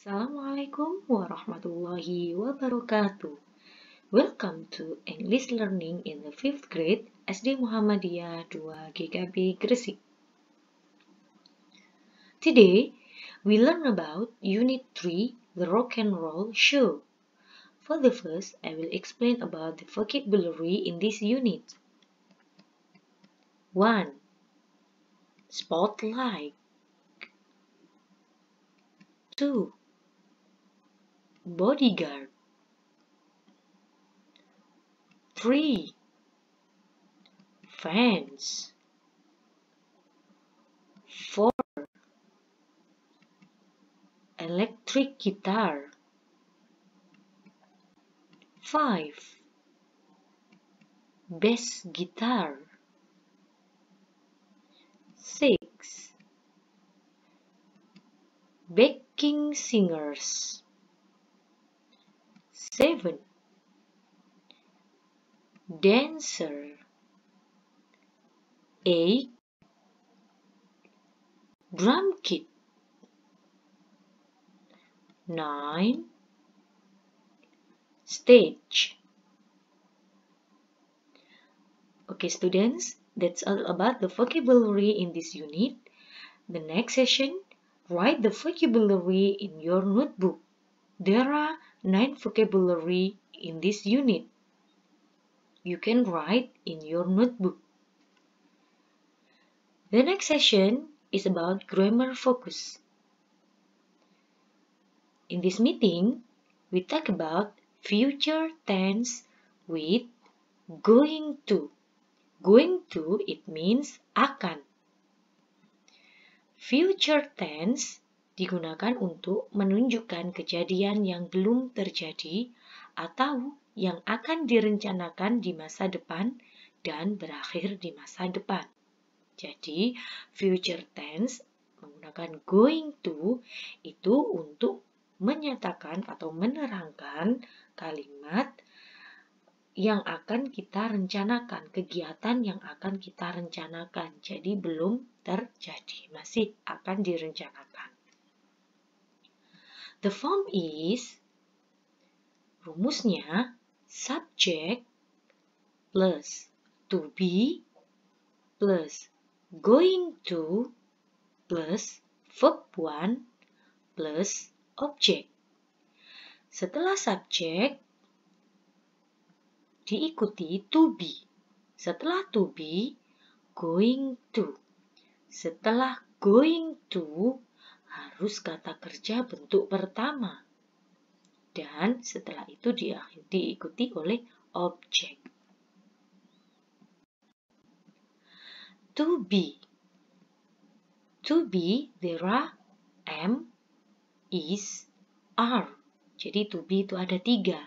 Assalamualaikum warahmatullahi wabarakatuh. Welcome to English Learning in the 5th grade SD Muhammadiyah 2 GKB Gresik. Today, we learn about Unit 3, the Rock and Roll Show. For the first, I will explain about the vocabulary in this unit. 1. Spotlight 2 bodyguard three fans four electric guitar five bass guitar six backing singers seven dancer eight drum kit nine stage okay students that's all about the vocabulary in this unit the next session write the vocabulary in your notebook there are 9 vocabulary in this unit. You can write in your notebook. The next session is about grammar focus. In this meeting, we talk about future tense with going to. Going to, it means akan. Future tense digunakan untuk menunjukkan kejadian yang belum terjadi atau yang akan direncanakan di masa depan dan berakhir di masa depan. Jadi, future tense menggunakan going to itu untuk menyatakan atau menerangkan kalimat yang akan kita rencanakan, kegiatan yang akan kita rencanakan. Jadi belum terjadi, masih akan direncanakan. The form is rumusnya subject plus to be plus going to plus verb one plus object. Setelah subject diikuti to be. Setelah to be going to. Setelah going to harus kata kerja bentuk pertama. Dan setelah itu dia diikuti oleh objek. To be. To be, there are am, is, are. Jadi to be itu ada tiga.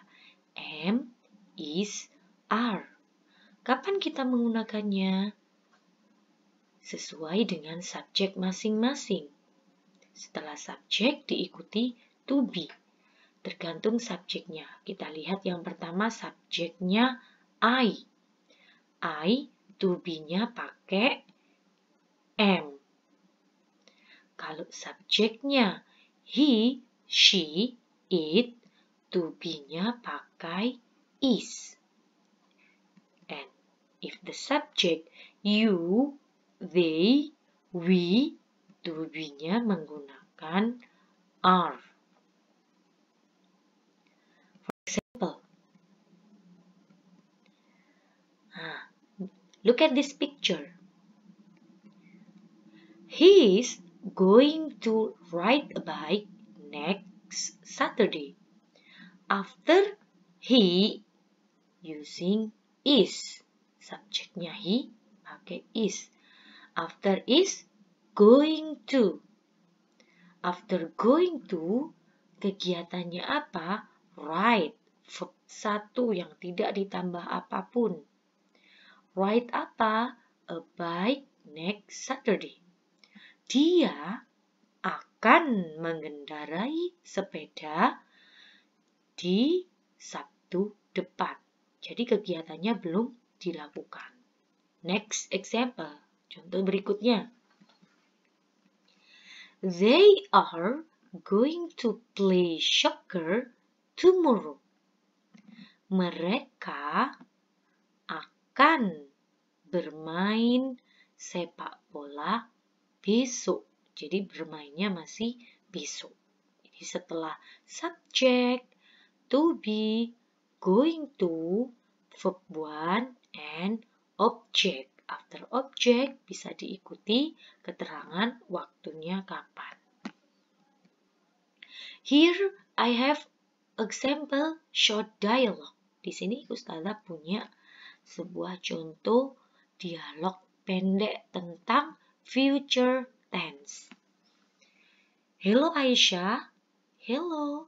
Am, is, are. Kapan kita menggunakannya? Sesuai dengan subjek masing-masing. Setelah subjek diikuti to be. Tergantung subjeknya. Kita lihat yang pertama subjeknya I. I to be-nya pakai am. Kalau subjeknya he, she, it, to be-nya pakai is. And if the subject you, they, we, to be-nya menggunakan are. For example, ah, look at this picture. He is going to ride a bike next Saturday. After he using is. Subjeknya he pakai is. After is Going to. After going to, kegiatannya apa? Write. Verb satu yang tidak ditambah apapun. Write apa? A bike next Saturday. Dia akan mengendarai sepeda di Sabtu depan. Jadi kegiatannya belum dilakukan. Next example, contoh berikutnya. They are going to play soccer tomorrow. Mereka akan bermain sepak bola besok. Jadi bermainnya masih besok. Ini setelah subject to be, going to, verb one, and object after object bisa diikuti keterangan waktunya kapan. Here I have example short dialogue. Di sini Ustazah punya sebuah contoh dialog pendek tentang future tense. Hello Aisyah. Hello.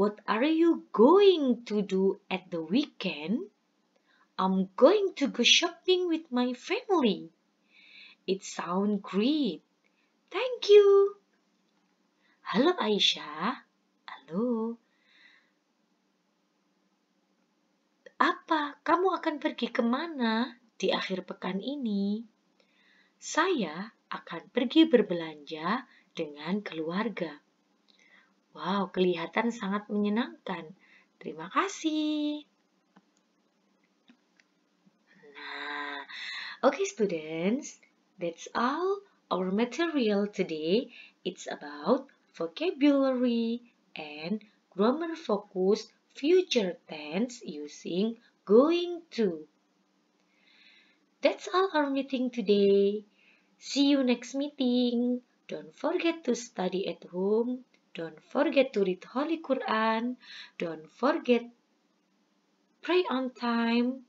What are you going to do at the weekend? I'm going to go shopping with my family. It sounds great. Thank you. Halo Aisyah. Halo. Apa kamu akan pergi kemana di akhir pekan ini? Saya akan pergi berbelanja dengan keluarga. Wow, kelihatan sangat menyenangkan. Terima kasih. Okay students, that's all our material today. It's about vocabulary and grammar focused future tense using going to. That's all our meeting today. See you next meeting. Don't forget to study at home. Don't forget to read Holy Quran. Don't forget pray on time.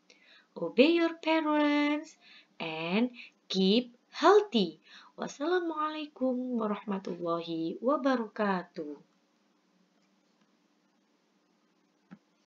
Obey your parents and keep healthy. Wassalamualaikum warahmatullahi wabarakatuh.